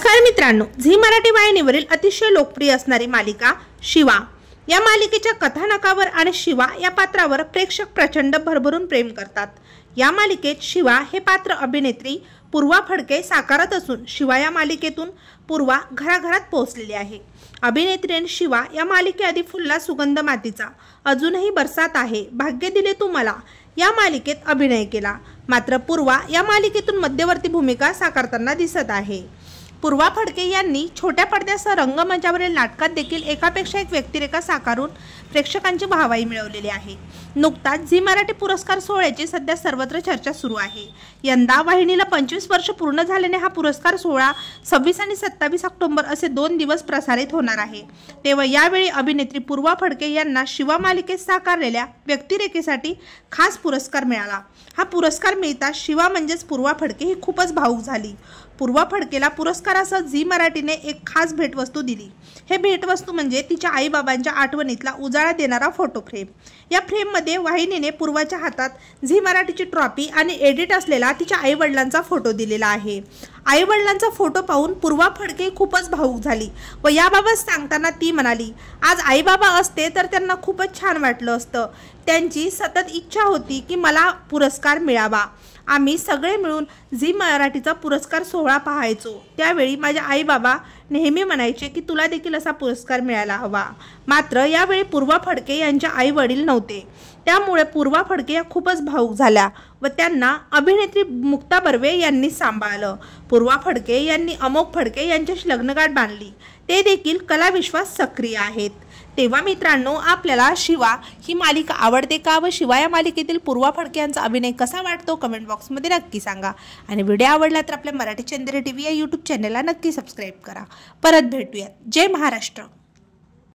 नमस्कार मित्रांनो झी मराठी वाहिनीवरील अतिशय लोकप्रिय असणारी मालिका शिवा या मालिकेच्या कथानकावर आणि शिवा या पात्रावर प्रेक्षक प्रचंड भरभरून प्रेम करतात या मालिकेत शिवा हे पात्र अभिनेत्री पूर्वा फडके साकारत असून शिवा या मालिकेतून पूर्वा घराघरात पोहोचलेली आहे अभिनेत्रीने शिवा या मालिकेआधी फुलला सुगंध मातीचा अजूनही बरसात आहे भाग्य दिले तू मला या मालिकेत अभिनय केला मात्र पूर्वा या मालिकेतून मध्यवर्ती भूमिका साकारताना दिसत आहे पूर्वा फडके यांनी छोट्या पडद्यासह रंगमंचावरील नाटकात देखील एकापेक्षा एक व्यक्तिरेखा साकारून प्रेक्षकांची भावाई मिळवलेली आहे नुकताच झी मराठी पुरस्कार सोहळ्याची सध्या सर्वत्र चर्चा सुरू आहे यंदा वाहिनीला पंचवीस वर्ष पूर्ण झाल्याने हा पुरस्कार सोहळा सव्वीस आणि सत्तावीस ऑक्टोबर असे दोन दिवस प्रसारित होणार आहे तेव्हा यावेळी अभिनेत्री पूर्वा फडके यांना शिवा मालिकेत साकारलेल्या व्यक्तिरेखेसाठी खास पुरस्कार मिळाला हा पुरस्कार मिळता शिवा म्हणजेच पूर्वा फडके ही खूपच भाऊक झाली पूर्वा फडकेला पुरस्कार पुरस्कारासह झी मराठीने एक खास भेटवस्तू दिली हे भेटवस्तू म्हणजे तिच्या आईबाबांच्या आठवणीतला उजाळा देणारा फोटो फ्रेम या फ्रेममध्ये वाहिनीने पूर्वाच्या हातात झी मराठीची ट्रॉफी आणि एडिट असलेला तिच्या आईवडिलांचा फोटो दिलेला आहे आईवडिलांचा फोटो पाहून पूर्वा फडके खूपच भावूक झाली व याबाबत सांगताना ती म्हणाली आज आईबाबा असते तर त्यांना खूपच छान वाटलं असतं त्यांची सतत इच्छा होती की मला पुरस्कार मिळावा आम्ही सगळे मिळून झी मराठीचा पुरस्कार सोहळा पाहायचो त्यावेळी माझ्या आई बाबा नेहमी म्हणायचे की तुला देखील असा पुरस्कार मिळायला हवा मात्र यावेळी पूर्वा फडके यांच्या आई वडील नव्हते त्यामुळे पूर्वा फडके या खूपच भाऊक झाल्या व त्यांना अभिनेत्री मुक्ता बर्वे यांनी सांभाळलं पूर्वा फडके यांनी अमोक फडके यांच्याशी लग्नगाठ बांधली ते देखील कलाविश्वास सक्रिय आहेत तेव्हा मित्रांनो आपल्याला शिवा ही मालिका आवडते का व शिवा या मालिकेतील पूर्वा फडके यांचा अभिनय कसा वाटतो कमेंट बॉक्समध्ये नक्की सांगा आणि व्हिडिओ आवडला तर आपल्या मराठी चंद्र टी व्ही या यूट्यूब चॅनलला नक्की सबस्क्राईब करा परत भेटूयात जय महाराष्ट्र